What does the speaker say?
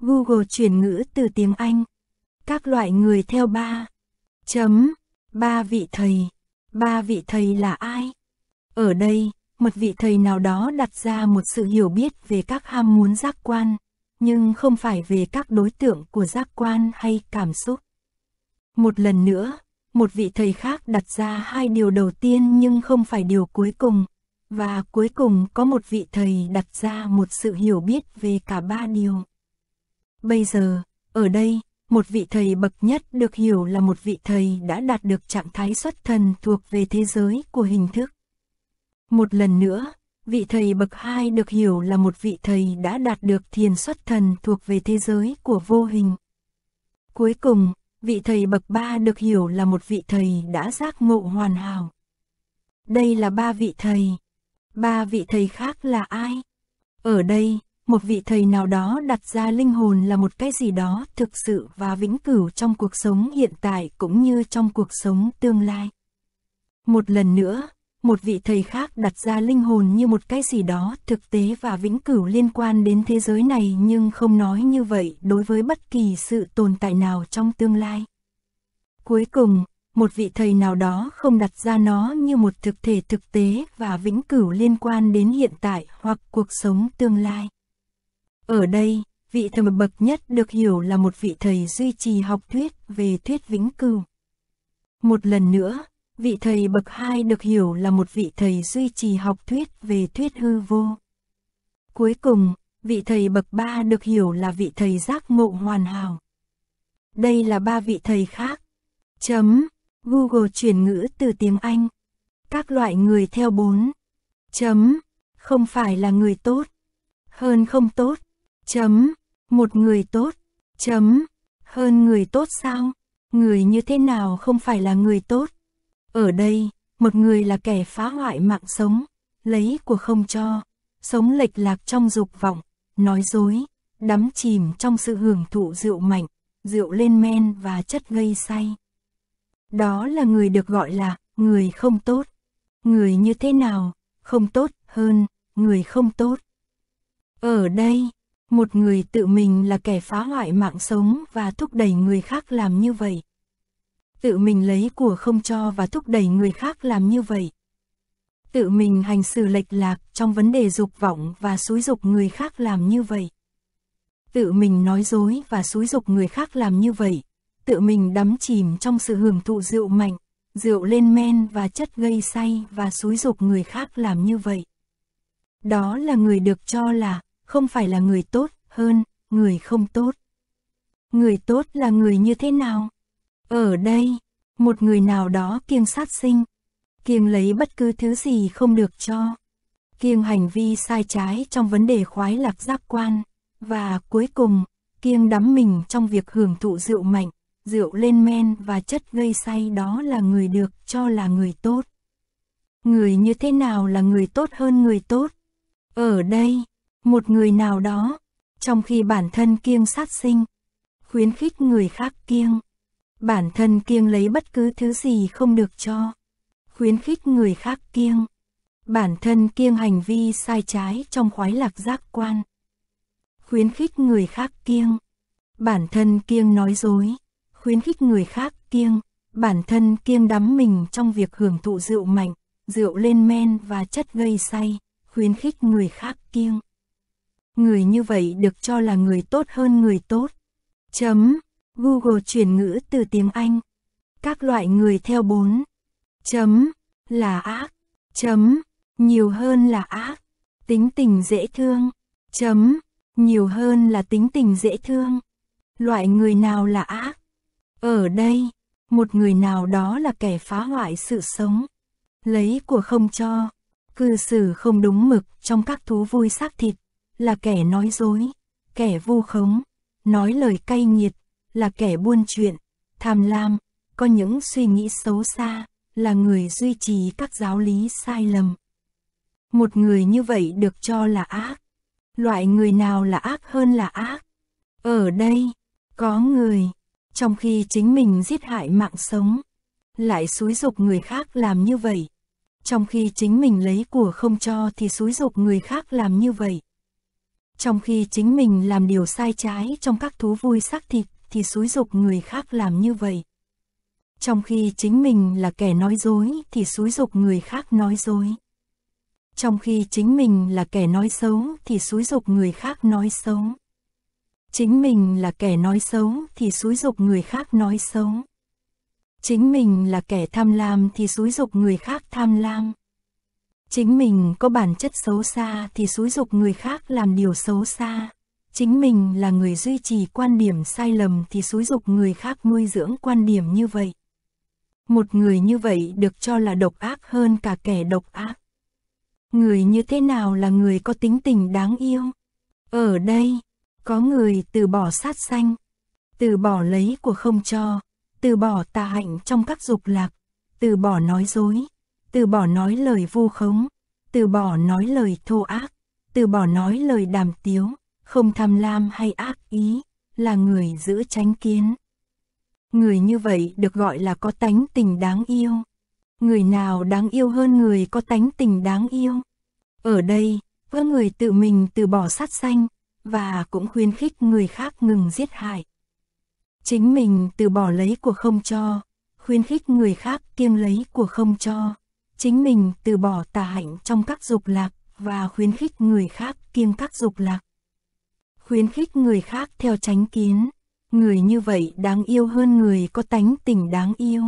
Google chuyển ngữ từ tiếng Anh. Các loại người theo ba. Chấm. Ba vị thầy. Ba vị thầy là ai? Ở đây, một vị thầy nào đó đặt ra một sự hiểu biết về các ham muốn giác quan, nhưng không phải về các đối tượng của giác quan hay cảm xúc. Một lần nữa, một vị thầy khác đặt ra hai điều đầu tiên nhưng không phải điều cuối cùng, và cuối cùng có một vị thầy đặt ra một sự hiểu biết về cả ba điều. Bây giờ, ở đây, một vị thầy bậc nhất được hiểu là một vị thầy đã đạt được trạng thái xuất thần thuộc về thế giới của hình thức. Một lần nữa, vị thầy bậc hai được hiểu là một vị thầy đã đạt được thiền xuất thần thuộc về thế giới của vô hình. Cuối cùng, vị thầy bậc ba được hiểu là một vị thầy đã giác ngộ hoàn hảo. Đây là ba vị thầy. Ba vị thầy khác là ai? Ở đây, một vị thầy nào đó đặt ra linh hồn là một cái gì đó thực sự và vĩnh cửu trong cuộc sống hiện tại cũng như trong cuộc sống tương lai. Một lần nữa, một vị thầy khác đặt ra linh hồn như một cái gì đó thực tế và vĩnh cửu liên quan đến thế giới này nhưng không nói như vậy đối với bất kỳ sự tồn tại nào trong tương lai. Cuối cùng, một vị thầy nào đó không đặt ra nó như một thực thể thực tế và vĩnh cửu liên quan đến hiện tại hoặc cuộc sống tương lai. Ở đây, vị thầy bậc nhất được hiểu là một vị thầy duy trì học thuyết về thuyết vĩnh cửu. Một lần nữa, vị thầy bậc hai được hiểu là một vị thầy duy trì học thuyết về thuyết hư vô. Cuối cùng, vị thầy bậc ba được hiểu là vị thầy giác ngộ hoàn hảo. Đây là ba vị thầy khác. Chấm. Google chuyển ngữ từ tiếng Anh. Các loại người theo bốn. Chấm. Không phải là người tốt. Hơn không tốt. Chấm. Một người tốt. Chấm. Hơn người tốt sao? Người như thế nào không phải là người tốt? Ở đây, một người là kẻ phá hoại mạng sống, lấy của không cho, sống lệch lạc trong dục vọng, nói dối, đắm chìm trong sự hưởng thụ rượu mạnh, rượu lên men và chất gây say. Đó là người được gọi là người không tốt. Người như thế nào, không tốt hơn, người không tốt. Ở đây, một người tự mình là kẻ phá hoại mạng sống và thúc đẩy người khác làm như vậy. Tự mình lấy của không cho và thúc đẩy người khác làm như vậy. Tự mình hành xử lệch lạc trong vấn đề dục vọng và xúi dục người khác làm như vậy. Tự mình nói dối và xúi dục người khác làm như vậy. Tự mình đắm chìm trong sự hưởng thụ rượu mạnh, rượu lên men và chất gây say và xúi dục người khác làm như vậy. Đó là người được cho là không phải là người tốt hơn người không tốt. Người tốt là người như thế nào? Ở đây, một người nào đó kiêng sát sinh, kiêng lấy bất cứ thứ gì không được cho, kiêng hành vi sai trái trong vấn đề khoái lạc giác quan, và cuối cùng, kiêng đắm mình trong việc hưởng thụ rượu mạnh, rượu lên men và chất gây say đó là người được cho là người tốt. Người như thế nào là người tốt hơn người tốt? Ở đây, một người nào đó, trong khi bản thân kiêng sát sinh, khuyến khích người khác kiêng. Bản thân kiêng lấy bất cứ thứ gì không được cho, khuyến khích người khác kiêng. Bản thân kiêng hành vi sai trái trong khoái lạc giác quan. Khuyến khích người khác kiêng. Bản thân kiêng nói dối, khuyến khích người khác kiêng. Bản thân kiêng đắm mình trong việc hưởng thụ rượu mạnh, rượu lên men và chất gây say, khuyến khích người khác kiêng người như vậy được cho là người tốt hơn người tốt. Chấm. Google chuyển ngữ từ tiếng Anh. Các loại người theo bốn. Chấm. Là ác. Chấm. Nhiều hơn là ác. Tính tình dễ thương. Chấm. Nhiều hơn là tính tình dễ thương. Loại người nào là ác? Ở đây, một người nào đó là kẻ phá hoại sự sống. Lấy của không cho. Cư xử không đúng mực trong các thú vui xác thịt là kẻ nói dối, kẻ vu khống, nói lời cay nghiệt, là kẻ buôn chuyện, tham lam, có những suy nghĩ xấu xa, là người duy trì các giáo lý sai lầm. Một người như vậy được cho là ác. Loại người nào là ác hơn là ác? Ở đây, có người, trong khi chính mình giết hại mạng sống, lại xúi dục người khác làm như vậy. Trong khi chính mình lấy của không cho thì xúi dục người khác làm như vậy. Trong khi chính mình làm điều sai trái trong các thú vui xác thịt thì xúi dục người khác làm như vậy. Trong khi chính mình là kẻ nói dối thì xúi dục người khác nói dối. Trong khi chính mình là kẻ nói xấu thì xúi dục người khác nói xấu. Chính mình là kẻ nói xấu thì xúi dục người khác nói xấu. Chính mình là kẻ tham lam thì xúi dục người khác tham lam. Chính mình có bản chất xấu xa thì xúi dục người khác làm điều xấu xa. Chính mình là người duy trì quan điểm sai lầm thì xúi dục người khác nuôi dưỡng quan điểm như vậy. Một người như vậy được cho là độc ác hơn cả kẻ độc ác. Người như thế nào là người có tính tình đáng yêu? Ở đây, có người từ bỏ sát sanh, từ bỏ lấy của không cho, từ bỏ tà hạnh trong các dục lạc, từ bỏ nói dối, từ bỏ nói lời vu khống, từ bỏ nói lời thô ác, từ bỏ nói lời đàm tiếu, không tham lam hay ác ý, là người giữ tránh kiến. Người như vậy được gọi là có tánh tình đáng yêu. Người nào đáng yêu hơn người có tánh tình đáng yêu? Ở đây, với người tự mình từ bỏ sát sanh, và cũng khuyến khích người khác ngừng giết hại. Chính mình từ bỏ lấy của không cho, khuyến khích người khác kiêng lấy của không cho chính mình từ bỏ tà hạnh trong các dục lạc và khuyến khích người khác kiêng các dục lạc. Khuyến khích người khác theo tránh kiến, người như vậy đáng yêu hơn người có tánh tình đáng yêu.